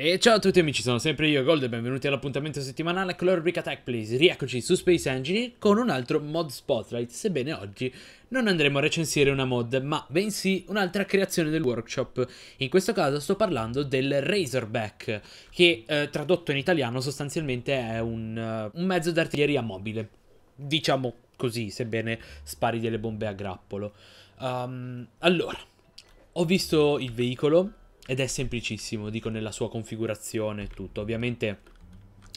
E ciao a tutti amici, sono sempre io Gold e benvenuti all'appuntamento settimanale con la rubrica Tech Please. Rieccoci su Space Engine con un altro mod spotlight, sebbene oggi non andremo a recensire una mod, ma bensì un'altra creazione del workshop. In questo caso sto parlando del Razorback, che eh, tradotto in italiano sostanzialmente è un, uh, un mezzo d'artiglieria mobile. Diciamo così, sebbene spari delle bombe a grappolo. Um, allora, ho visto il veicolo, ed è semplicissimo, dico nella sua configurazione e tutto. Ovviamente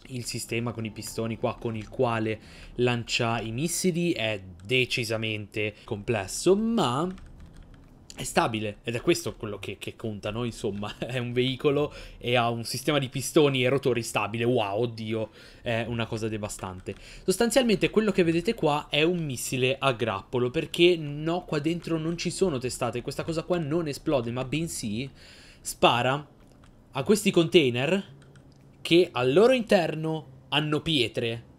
il sistema con i pistoni qua con il quale lancia i missili è decisamente complesso, ma è stabile ed è questo quello che, che conta, no? Insomma, è un veicolo e ha un sistema di pistoni e rotori stabile. Wow, oddio, è una cosa devastante. Sostanzialmente quello che vedete qua è un missile a grappolo, perché no, qua dentro non ci sono testate, questa cosa qua non esplode, ma bensì spara a questi container che al loro interno hanno pietre.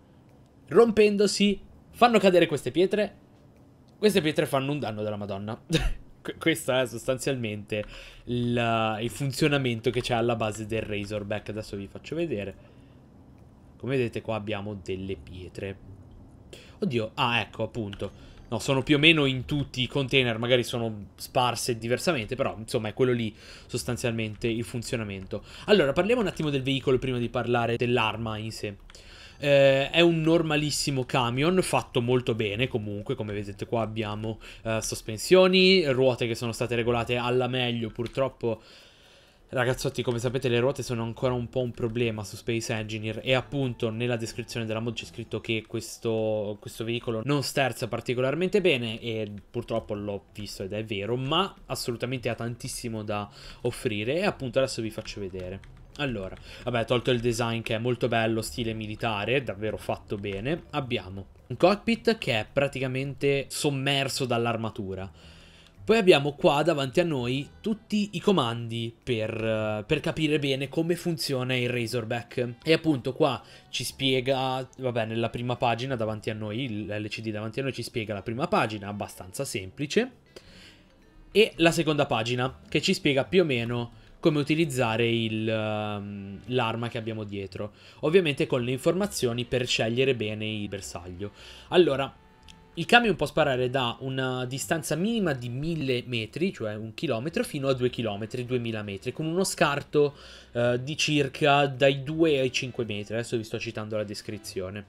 Rompendosi, fanno cadere queste pietre. Queste pietre fanno un danno della Madonna. Questo è sostanzialmente la, il funzionamento che c'è alla base del Razorback. Adesso vi faccio vedere. Come vedete qua abbiamo delle pietre. Oddio, ah ecco appunto no, sono più o meno in tutti i container, magari sono sparse diversamente, però insomma è quello lì sostanzialmente il funzionamento. Allora, parliamo un attimo del veicolo prima di parlare dell'arma in sé. Eh, è un normalissimo camion fatto molto bene comunque, come vedete qua abbiamo eh, sospensioni, ruote che sono state regolate alla meglio, purtroppo Ragazzotti, come sapete le ruote sono ancora un po' un problema su Space Engineer e appunto nella descrizione della mod c'è scritto che questo, questo, veicolo non sterza particolarmente bene e purtroppo l'ho visto ed è vero, ma assolutamente ha tantissimo da offrire e appunto adesso vi faccio vedere. Allora, vabbè, tolto il design che è molto bello, stile militare, davvero fatto bene, abbiamo un cockpit che è praticamente sommerso dall'armatura poi abbiamo qua davanti a noi tutti i comandi per, eh, per, capire bene come funziona il Razorback. E appunto qua ci spiega, vabbè nella prima pagina davanti a noi, l'LCD davanti a noi ci spiega la prima pagina, abbastanza semplice. E la seconda pagina che ci spiega più o meno come utilizzare ehm, l'arma che abbiamo dietro. Ovviamente con le informazioni per scegliere bene il bersaglio. Allora, il camion può sparare da una distanza minima di 1000 metri, cioè un chilometro, fino a 2 km, 2000 metri, con uno scarto uh, di circa dai 2 ai 5 metri. Adesso vi sto citando la descrizione.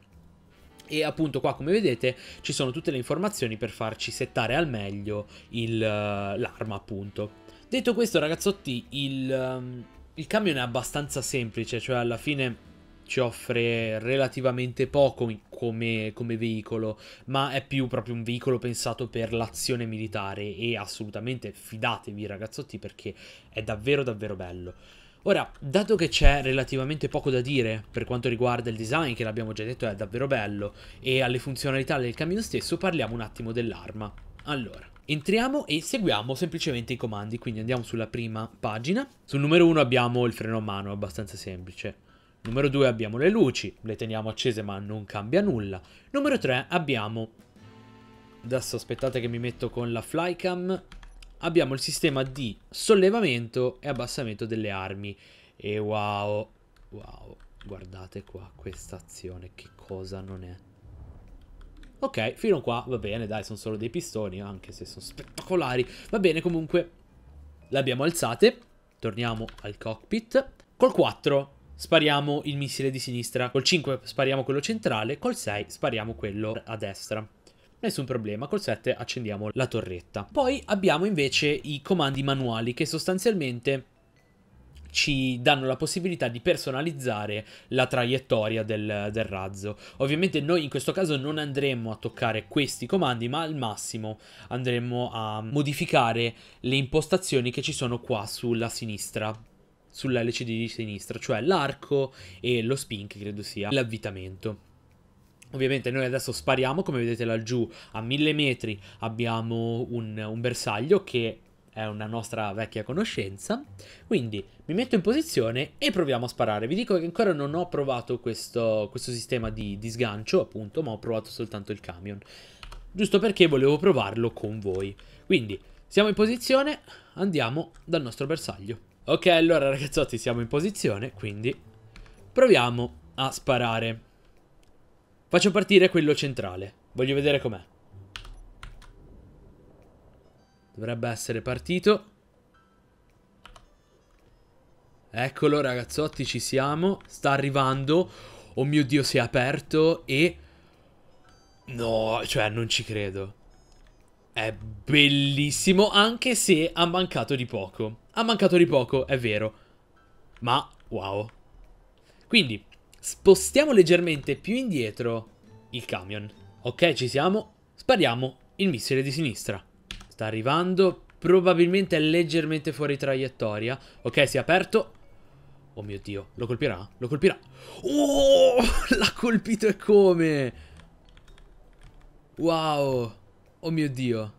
E appunto qua come vedete ci sono tutte le informazioni per farci settare al meglio il, eh, l'arma appunto. Detto questo ragazzotti il, ehm, il camion è abbastanza semplice, cioè alla fine ci offre relativamente poco come, come, veicolo, ma è più proprio un veicolo pensato per l'azione militare e assolutamente fidatevi ragazzotti perché è davvero davvero bello. Ora, dato che c'è relativamente poco da dire per quanto riguarda il design, che l'abbiamo già detto è davvero bello, e alle funzionalità del camion stesso, parliamo un attimo dell'arma. Allora, Entriamo e seguiamo semplicemente i comandi, quindi andiamo sulla prima pagina. Sul numero 1 abbiamo il freno a mano, abbastanza semplice. Numero 2 abbiamo le luci, le teniamo accese ma non cambia nulla. Numero 3 abbiamo... Adesso aspettate che mi metto con la flycam. Abbiamo il sistema di sollevamento e abbassamento delle armi. E wow, wow, guardate qua questa azione, che cosa non è. Ok, fino a qua va bene, dai, sono solo dei pistoni, anche se sono spettacolari. Va bene, comunque, le abbiamo alzate. Torniamo al cockpit. Col 4 spariamo il missile di sinistra, col 5 spariamo quello centrale, col 6 spariamo quello a destra. Nessun problema, col 7 accendiamo la torretta. Poi abbiamo invece i comandi manuali che sostanzialmente ci danno la possibilità di personalizzare la traiettoria del, del, razzo. Ovviamente noi in questo caso non andremo a toccare questi comandi, ma al massimo andremo a modificare le impostazioni che ci sono qua sulla sinistra sull'LCD di sinistra, cioè l'arco e lo spin che credo sia l'avvitamento. Ovviamente noi adesso spariamo, come vedete laggiù a mille metri abbiamo un, un bersaglio che è una nostra vecchia conoscenza. Quindi mi metto in posizione e proviamo a sparare. Vi dico che ancora non ho provato questo, questo sistema di, di, sgancio, appunto, ma ho provato soltanto il camion. Giusto perché volevo provarlo con voi. Quindi siamo in posizione, andiamo dal nostro bersaglio. Ok, allora ragazzotti siamo in posizione, quindi proviamo a sparare. Faccio partire quello centrale, voglio vedere com'è. Dovrebbe essere partito. Eccolo ragazzotti, ci siamo. Sta arrivando. Oh mio Dio, si è aperto e... No, cioè non ci credo. È bellissimo, anche se ha mancato di poco. Ha mancato di poco, è vero. Ma, wow. Quindi, spostiamo leggermente più indietro il camion. Ok, ci siamo. Spariamo il missile di sinistra. Sta arrivando, probabilmente è leggermente fuori traiettoria. Ok, si è aperto. Oh mio Dio, lo colpirà? Lo colpirà? Oh, l'ha colpito e come? Wow, oh mio Dio.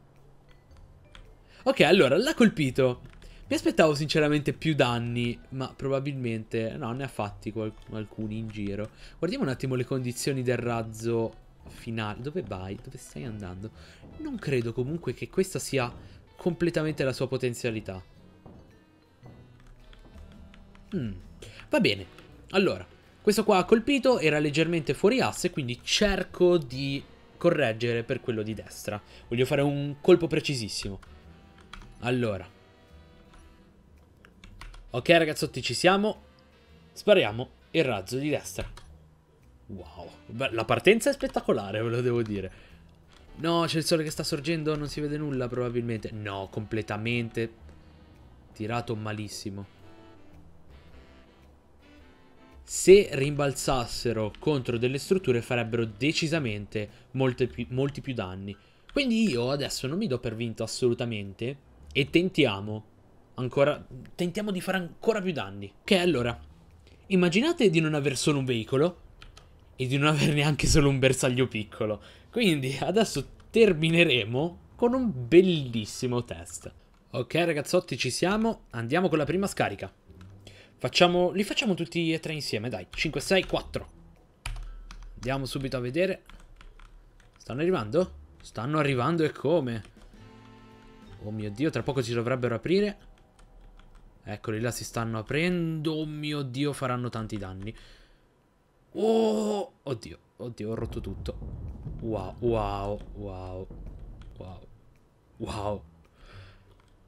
Ok, allora, l'ha colpito. Mi aspettavo sinceramente più danni, ma probabilmente... No, ne ha fatti alcuni in giro. Guardiamo un attimo le condizioni del razzo finale. Dove vai? Dove stai andando? Non credo comunque che questa sia completamente la sua potenzialità. Mm. Va bene. Allora, questo qua ha colpito, era leggermente fuori asse, quindi cerco di correggere per quello di destra. Voglio fare un colpo precisissimo. Allora, Ok ragazzotti ci siamo, spariamo il razzo di destra. Wow, Beh, la partenza è spettacolare ve lo devo dire. No, c'è il sole che sta sorgendo, non si vede nulla probabilmente. No, completamente tirato malissimo. Se rimbalzassero contro delle strutture farebbero decisamente pi molti più danni. Quindi io adesso non mi do per vinto assolutamente e tentiamo ancora... Tentiamo di fare ancora più danni. Ok, allora. Immaginate di non aver solo un veicolo e di non aver neanche solo un bersaglio piccolo. Quindi adesso termineremo con un bellissimo test. Ok ragazzotti ci siamo, andiamo con la prima scarica. Facciamo, li facciamo tutti e tre insieme dai, 5, 6, 4. Andiamo subito a vedere. Stanno arrivando? Stanno arrivando e come? Oh mio dio, tra poco si dovrebbero aprire. Eccoli, là si stanno aprendo. Oh mio Dio, faranno tanti danni. Oh, oddio, oddio, ho rotto tutto. Wow, wow, wow, wow, wow.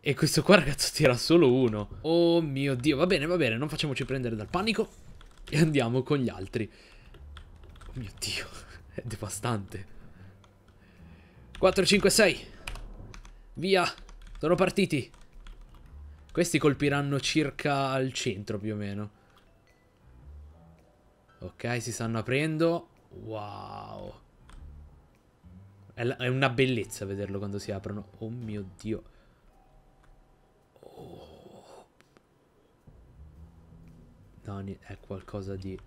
E questo qua, ragazzo, tira solo uno. Oh mio Dio, va bene, va bene, non facciamoci prendere dal panico. E andiamo con gli altri. Oh mio Dio, è devastante. 4, 5, 6. Via, sono partiti. Questi colpiranno circa al centro più o meno. Ok, si stanno aprendo. Wow. È, è una bellezza vederlo quando si aprono. Oh mio Dio. Oh. No, è qualcosa di...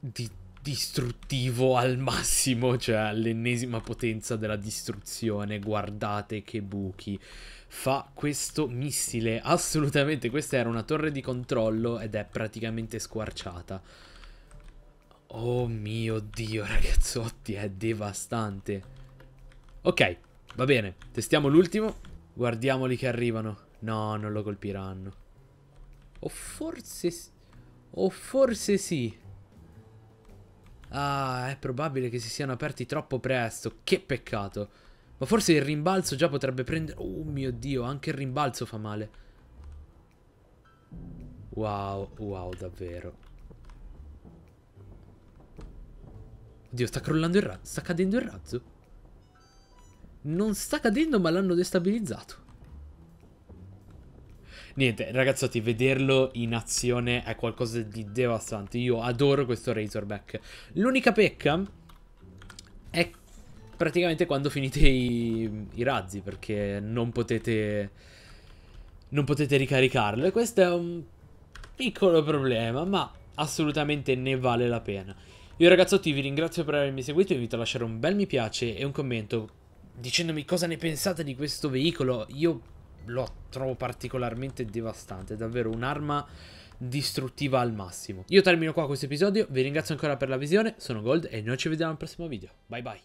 Di distruttivo al massimo, cioè all'ennesima potenza della distruzione. Guardate che buchi fa questo missile. Assolutamente, questa era una torre di controllo ed è praticamente squarciata. Oh mio Dio, ragazzotti, è devastante. Ok, va bene, testiamo l'ultimo. Guardiamoli che arrivano. No, non lo colpiranno. O forse... O forse sì. Ah, è probabile che si siano aperti troppo presto. Che peccato. Ma forse il rimbalzo già potrebbe prendere... Oh mio Dio, anche il rimbalzo fa male. Wow, wow, davvero. Oddio, sta crollando il razzo. Sta cadendo il razzo? Non sta cadendo, ma l'hanno destabilizzato. Niente, ragazzotti, vederlo in azione è qualcosa di devastante. Io adoro questo Razorback. L'unica pecca è praticamente quando finite i, i razzi, perché non potete... Non potete ricaricarlo. E questo è un piccolo problema, ma assolutamente ne vale la pena. Io ragazzotti vi ringrazio per avermi seguito, vi invito a lasciare un bel mi piace e un commento dicendomi cosa ne pensate di questo veicolo. Io lo trovo particolarmente devastante, è davvero un'arma distruttiva al massimo. Io termino qua questo episodio, vi ringrazio ancora per la visione, sono Gold e noi ci vediamo al prossimo video. Bye bye!